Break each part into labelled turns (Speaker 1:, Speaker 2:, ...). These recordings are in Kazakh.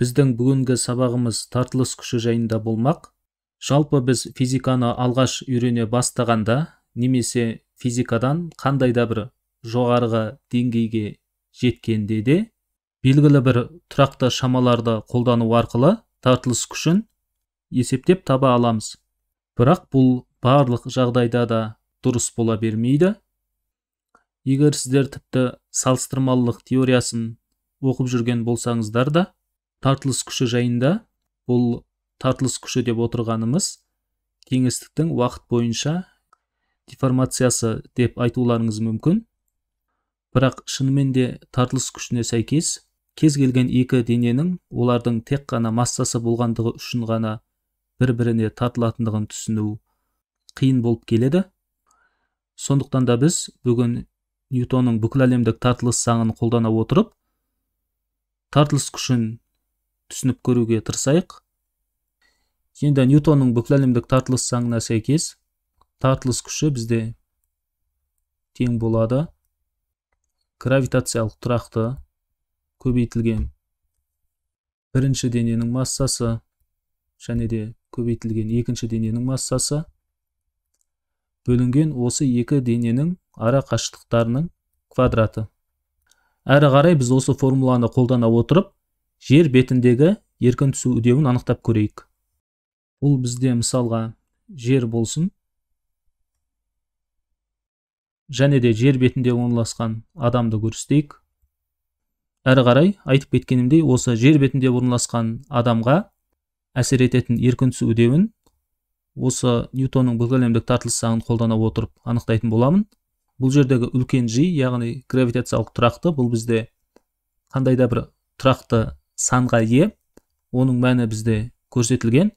Speaker 1: біздің бүгінгі сабағымыз тартылыс күші жайында болмақ жалпы біз физиканы алғаш үйрене бастағанда немесе физикадан қандай да бір жоғарғы деңгейге жеткенде де белгілі бір тұрақты шамаларды қолдану арқылы тартылыс күшін есептеп таба аламыз бірақ бұл барлық жағдайда да дұрыс бола бермейді егер сіздер тіпті салыстырмалылық теориясын оқып жүрген болсаңыздар да тартылыс күші жайында бұл тартылыс күші деп отырғанымыз кеңістіктің уақыт бойынша деформациясы деп айтуларыңыз мүмкін бірақ шынымен де тартылыс күшіне сәйкес кез келген екі дененің олардың тек қана массасы болғандығы үшін ғана бір біріне тартылатындығын түсіну қиын болып келеді сондықтан да біз бүгін ньютонның бүкіләлемдік тартылыс заңын қолдана отырып тартылыс күшін түсініп көруге тырысайық енді ньютонның бүкіләлемдік тартылыс заңына сәйкес тартылыс күші бізде тең болады гравитациялық тұрақты көбейтілген бірінші дененің массасы және де көбейтілген екінші дененің массасы бөлінген осы екі дененің ара қашықтықтарының квадраты әрі қарай біз осы формуланы қолдана отырып жер бетіндегі еркін түсу үдеуін анықтап көрейік бұл бізде мысалға жер болсын және де жер бетінде орналасқан адамды көрсетейік әрі қарай айтып кеткенімдей осы жер бетінде орналасқан адамға әсер ететін еркін түсу үдеуін осы ньютонның бүкіләлемдік тартылыс заңын қолдана отырып анықтайтын боламын бұл жердегі үлкен g яғни гравитациялық тұрақты бұл бізде қандай да бір тұрақты санға ие оның мәні бізде көрсетілген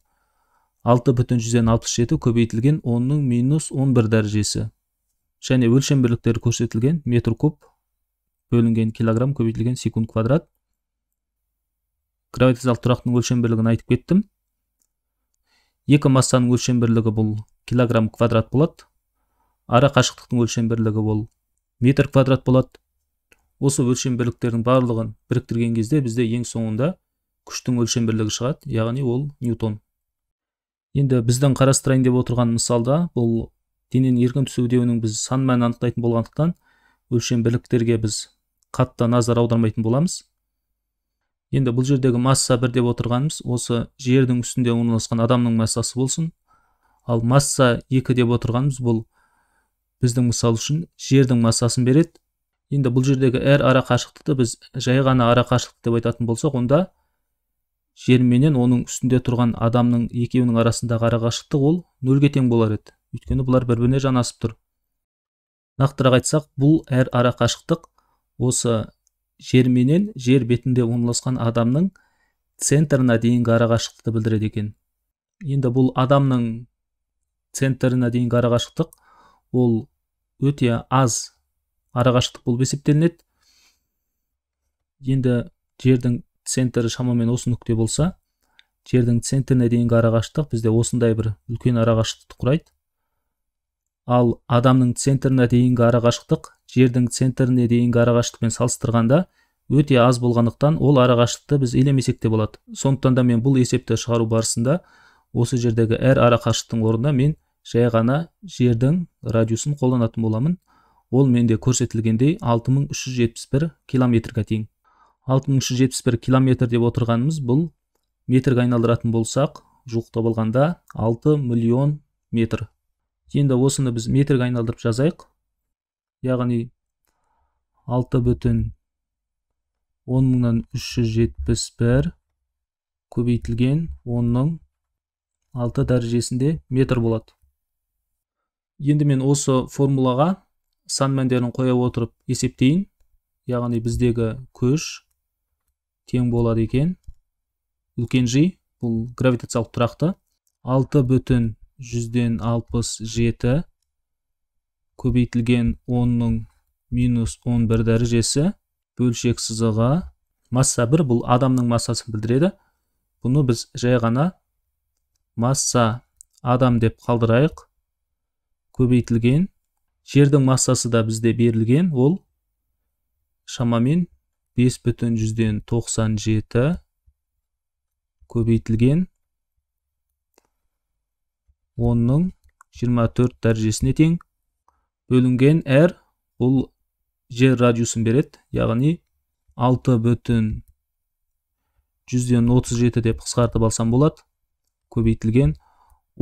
Speaker 1: 6 бүтін жүзден алпыс жеті көбейтілген онның минус он бір дәрежесі және өлшем бірліктері көрсетілген метр куб бөлінген килограмм көбейтілген секунд квадрат гравитациялық тұрақтың өлшем бірлігін айтып кеттім екі массаның өлшем бірлігі бұл килограмм квадрат болады ара қашықтықтың өлшем бірлігі ол метр квадрат болады осы өлшем бірліктердің барлығын біріктірген кезде бізде ең соңында күштің өлшем бірлігі шығады яғни ол ньютон енді біздің қарастырайын деп отырған мысалда бұл дененің еркін түсудеуінің біз сан мәнін анықтайтын болғандықтан өлшем бірліктерге біз қатты назар аудармайтын боламыз енді бұл жердегі масса бір деп отырғанымыз осы жердің үстінде орналасқан адамның массасы болсын ал масса екі деп отырғанымыз бұл біздің мысал үшін жердің массасын береді енді бұл жердегі әр ара қашықтықты біз жай ғана ара қашықтық деп айтатын болсақ онда жер менен оның үстінде тұрған адамның екеуінің арасындағы ара қашықтық ол нөлге тең болар еді өйткені бұлар бір біріне жанасып тұр нақтырақ айтсақ бұл әр ара қашықтық осы жер менен жер бетінде орналасқан адамның центрына дейінгі ара қашықтықты білдіреді екен енді бұл адамның центріне дейінгі ара қашықтық ол өте аз арақашықтық болып есептелінеді енді жердің центрі шамамен осы нүкте болса жердің центріне дейінгі арақашықтық бізде осындай бір үлкен арақашықтықты құрайды ал адамның центріне дейінгі арақашықтық жердің центріне дейінгі арақашықтықпен салыстырғанда өте аз болғандықтан ол арақашықтықты біз елемесек те болады сондықтан да мен бұл есепті шығару барысында осы жердегі әр арақашықтықтың орнына мен жай ғана жердің радиусын қолданатын боламын ол менде көрсетілгендей 6371 километрге тең 6371 километр деп отырғанымыз бұл метрге айналдыратын болсақ жуықтап алғанда 6 миллион метр енді осыны біз метрге айналдырып жазайық яғни 6 бүтін он мыңнан үш жүз жетпіс бір көбейтілген алты дәрежесінде метр болады енді мен осы формулаға сан мәндерін қоя отырып есептейін яғни біздегі көш тең болады екен үлкен жи, бұл гравитациялық тұрақты алты бүтін жүзден алпыс жеті көбейтілген онның минус 11 дәрежесі бөлшек сызығы масса бір бұл адамның массасын білдіреді бұны біз жай ғана масса адам деп қалдырайық көбейтілген жердің массасы да бізде берілген ол шамамен 5 бүтін жүзден 97 көбейтілген 10-ның 24 дәрежесіне тең бөлінген әр бұл жер радиусын береді яғни 6 бүтін жүзден 37 деп қысқартып алсам болады көбейтілген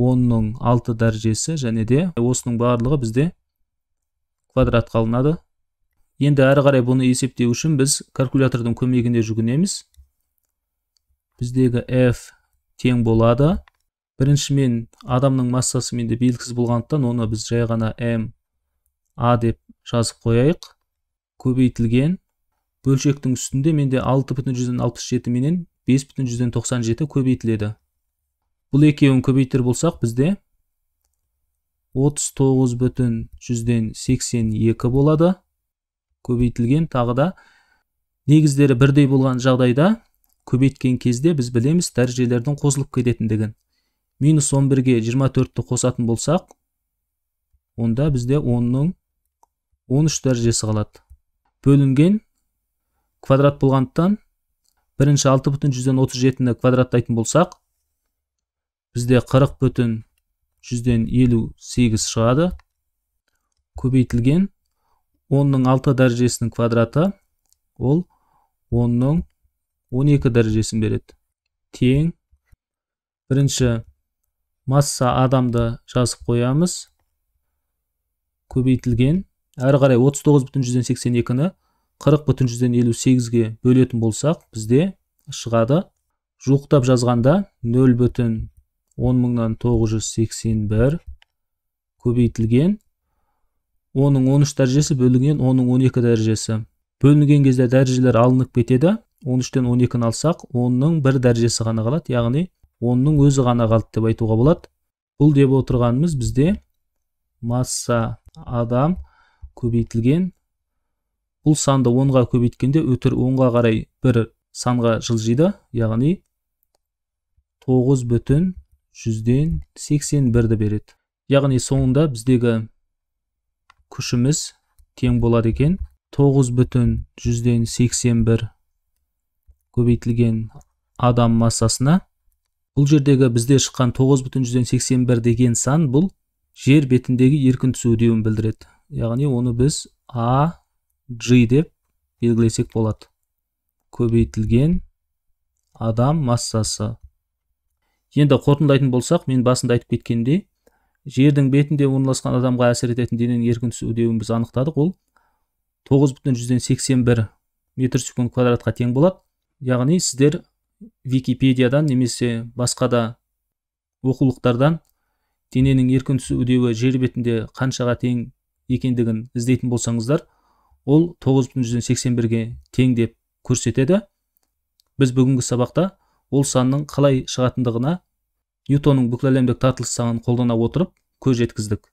Speaker 1: 10-ның 6 дәрежесі және де осының барлығы бізде квадратқа алынады енді әрі қарай бұны есептеу үшін біз калькулятордың көмегіне жүгінеміз біздегі f тең болады Бірінші мен адамның массасы менде белгісіз болғандықтан оны біз жай ғана м а деп жазып қояйық көбейтілген бөлшектің үстінде менде 6 бүтін жүзден алпыс жеті менен бес бүтін жүзден тоқсан жеті көбейтіледі бұл екеуін көбейтер болсақ бізде отыз тоғыз бүтін жүзден сексен екі болады көбейтілген тағы да негіздері бірдей болған жағдайда көбейткен кезде біз білеміз дәрежелердің қосылып кететіндігін минус 11-ге 24-ті қосатын болсақ онда бізде 10-ның 13 дәрежесі қалады бөлінген квадрат болғандықтан бірінші 6 бүтін жүзден отыз квадраттайтын болсақ бізде 40 бүтін жүзден елу сегіз шығады көбейтілген онның алты дәрежесінің квадраты ол онның он екі дәрежесін береді тең бірінші масса адамды жазып қоямыз көбейтілген әрі қарай отыз тоғыз бүтін жүзден сексен екіні қырық бүтін жүзден елу сегізге бөлетін болсақ бізде шығады жуықтап жазғанда нөл бүтін он мыңнан тоғыз жүз сексен бір көбейтілген оның он үш дәрежесі бөлінген оның он екі дәрежесі бөлінген кезде дәрежелер алынып кетеді он үштен он екіні алсақ онның бір дәрежесі ғана қалады яғни онның өзі ғана қалды деп айтуға болады бұл деп отырғанымыз бізде масса адам көбейтілген бұл санды онға көбейткенде өтір онға қарай бір санға жылжиды яғни тоғыз бүтін жүзден сексен бірді береді яғни соңында біздегі күшіміз тең болады екен тоғыз бүтін жүзден сексен бір көбейтілген адам массасына бұл жердегі бізде шыққан тоғыз бүтін жүзден сексен бір деген сан бұл жер бетіндегі еркін түсу деуін білдіреді яғни оны біз а g деп белгілесек болады көбейтілген адам массасы енді қорытындылайтын болсақ мен басында айтып кеткендей жердің бетінде орналасқан адамға әсер ететін дененің еркін түсу деуін біз анықтадық ол тоғыз бүтін жүзден сексен бір метр секунд квадратқа тең болады яғни сіздер википедиядан немесе басқа да оқулықтардан дененің еркін түсу үдеуі жер бетінде қаншаға тең екендігін іздейтін болсаңыздар ол тоғыз бүтін жүзден сексен бірге тең деп көрсетеді біз бүгінгі сабақта ол санның қалай шығатындығына ньютонның бүкіләлемдік тартылыс заңын қолдана отырып көз жеткіздік